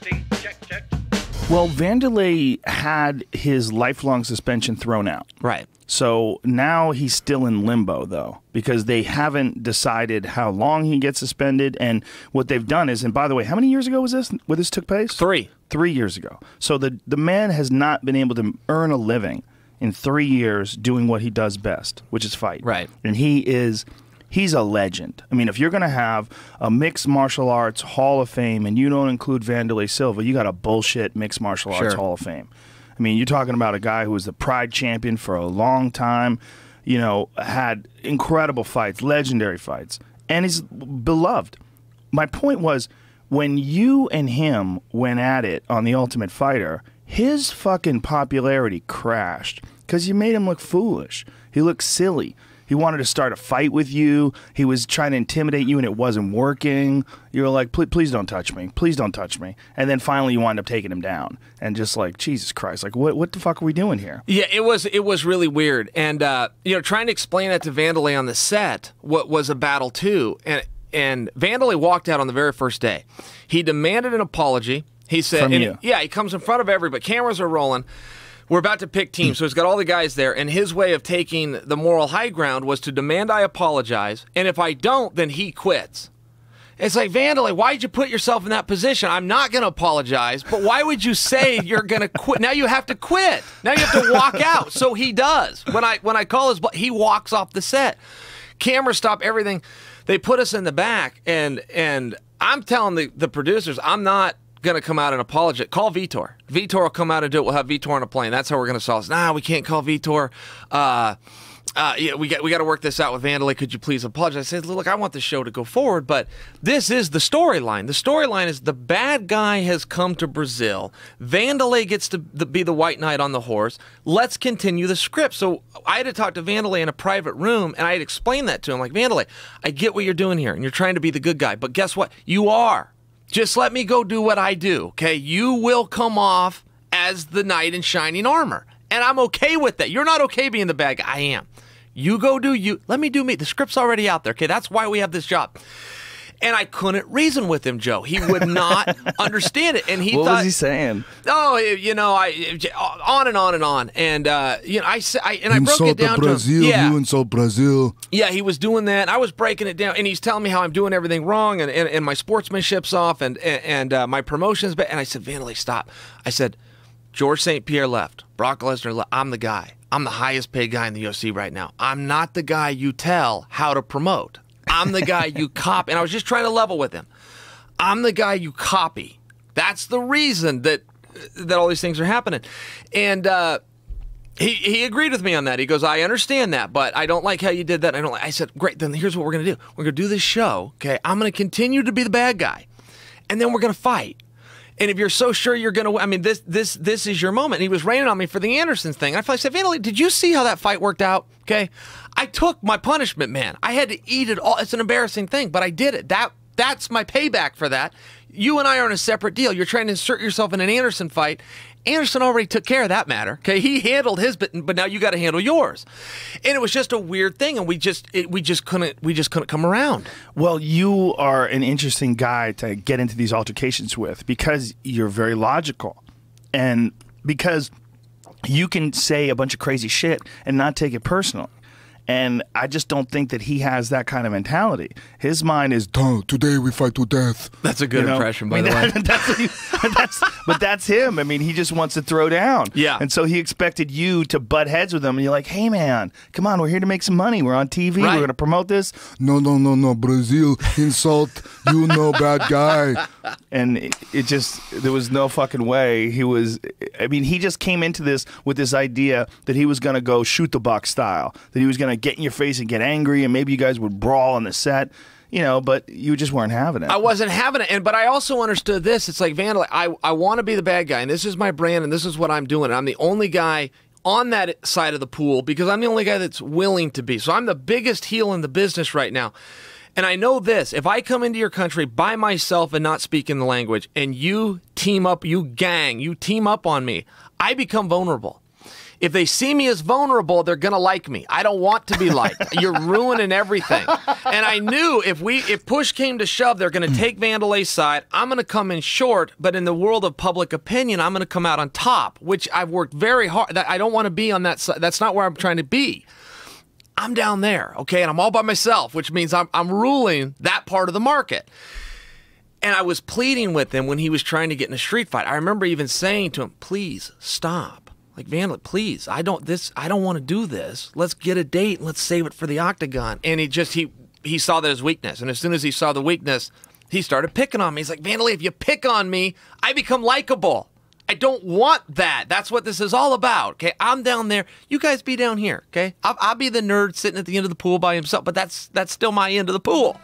Testing. Check, check. Well, Vandalay had his lifelong suspension thrown out. Right. So now he's still in limbo, though, because they haven't decided how long he gets suspended. And what they've done is, and by the way, how many years ago was this? Where this took place? Three. Three years ago. So the the man has not been able to earn a living in three years doing what he does best, which is fight. Right. And he is he's a legend. I mean, if you're going to have a mixed martial arts Hall of Fame and you don't include Vandalay Silva, you got a bullshit mixed martial arts sure. Hall of Fame. I mean, you're talking about a guy who was the Pride champion for a long time, you know, had incredible fights, legendary fights, and is beloved. My point was when you and him went at it on The Ultimate Fighter, his fucking popularity crashed because you made him look foolish. He looked silly. He wanted to start a fight with you. He was trying to intimidate you, and it wasn't working. You were like, "Please don't touch me! Please don't touch me!" And then finally, you wind up taking him down, and just like Jesus Christ, like what what the fuck are we doing here? Yeah, it was it was really weird, and uh, you know, trying to explain that to Vandalay on the set, what was a battle too, and and Vandalay walked out on the very first day. He demanded an apology. He said, and, "Yeah, he comes in front of everybody. Cameras are rolling." We're about to pick teams, hmm. so he's got all the guys there, and his way of taking the moral high ground was to demand I apologize, and if I don't, then he quits. It's like Vandalay, why'd you put yourself in that position? I'm not gonna apologize, but why would you say you're gonna quit? Now you have to quit. Now you have to walk out. So he does. When I when I call his, he walks off the set. Camera stop everything. They put us in the back, and and I'm telling the the producers, I'm not going to come out and apologize. Call Vitor. Vitor will come out and do it. We'll have Vitor on a plane. That's how we're going to solve this. Nah, we can't call Vitor. Uh, uh, yeah, we got we got to work this out with Vandalay. Could you please apologize? I said, look, I want the show to go forward, but this is the storyline. The storyline is the bad guy has come to Brazil. Vandalay gets to be the white knight on the horse. Let's continue the script. So I had to talk to Vandalay in a private room, and I had explained that to him, like Vandalay, I get what you're doing here, and you're trying to be the good guy, but guess what? You are. Just let me go do what I do, okay? You will come off as the knight in shining armor. And I'm okay with that. You're not okay being the bad guy. I am. You go do you. Let me do me. The script's already out there, okay? That's why we have this job and I couldn't reason with him, Joe. He would not understand it, and he what thought, was he saying? Oh, you know, I on and on and on, and uh, you know, I, I and I broke it down Brazil, to him. Yeah, you insult Brazil. Yeah, he was doing that. I was breaking it down, and he's telling me how I'm doing everything wrong, and and, and my sportsmanship's off, and and, and uh, my promotions. But and I said, Vanley, stop. I said, George St. Pierre left, Brock Lesnar left. I'm the guy. I'm the highest paid guy in the UFC right now. I'm not the guy you tell how to promote. I'm the guy you cop. And I was just trying to level with him. I'm the guy you copy. That's the reason that that all these things are happening. And uh, he he agreed with me on that. He goes, I understand that, but I don't like how you did that. I don't. Like. I said, great. Then here's what we're gonna do. We're gonna do this show. Okay, I'm gonna continue to be the bad guy, and then we're gonna fight. And if you're so sure you're going to, I mean, this this this is your moment. And he was raining on me for the Andersons thing. And I said, Vanderlei, did you see how that fight worked out? Okay, I took my punishment, man. I had to eat it all. It's an embarrassing thing, but I did it. That that's my payback for that. You and I are in a separate deal. You're trying to insert yourself in an Anderson fight, Anderson already took care of that matter. Okay, he handled his, but but now you got to handle yours. And it was just a weird thing, and we just it, we just couldn't we just couldn't come around. Well, you are an interesting guy to get into these altercations with because you're very logical, and because you can say a bunch of crazy shit and not take it personal. And I just don't think that he has that kind of mentality. His mind is, today we fight to death. That's a good you know? impression, by I mean, the that, way. That's, he, that's, but that's him. I mean, he just wants to throw down. Yeah. And so he expected you to butt heads with him. And you're like, hey, man, come on, we're here to make some money. We're on TV. Right. We're going to promote this. No, no, no, no. Brazil, insult, you know, bad guy. And it, it just, there was no fucking way. He was, I mean, he just came into this with this idea that he was going to go shoot the buck style, that he was going to get in your face and get angry, and maybe you guys would brawl on the set you know, but you just weren't having it. I wasn't having it, and but I also understood this. It's like Vandal. I I want to be the bad guy, and this is my brand, and this is what I'm doing. I'm the only guy on that side of the pool because I'm the only guy that's willing to be. So I'm the biggest heel in the business right now. And I know this if I come into your country by myself and not speak in the language, and you team up, you gang, you team up on me, I become vulnerable. If they see me as vulnerable, they're gonna like me. I don't want to be liked. You're ruining everything. And I knew if we if push came to shove, they're gonna take Vandalay's side. I'm gonna come in short, but in the world of public opinion, I'm gonna come out on top, which I've worked very hard. I don't want to be on that side. That's not where I'm trying to be. I'm down there, okay? And I'm all by myself, which means I'm, I'm ruling that part of the market. And I was pleading with him when he was trying to get in a street fight. I remember even saying to him, please stop. Like, Vanlet, please, I don't this I don't want to do this. Let's get a date and let's save it for the octagon. And he just he he saw that his weakness. And as soon as he saw the weakness, he started picking on me. He's like, Vanderlei, if you pick on me, I become likable. I don't want that. That's what this is all about. Okay, I'm down there. You guys be down here. Okay, I'll, I'll be the nerd sitting at the end of the pool by himself. But that's that's still my end of the pool.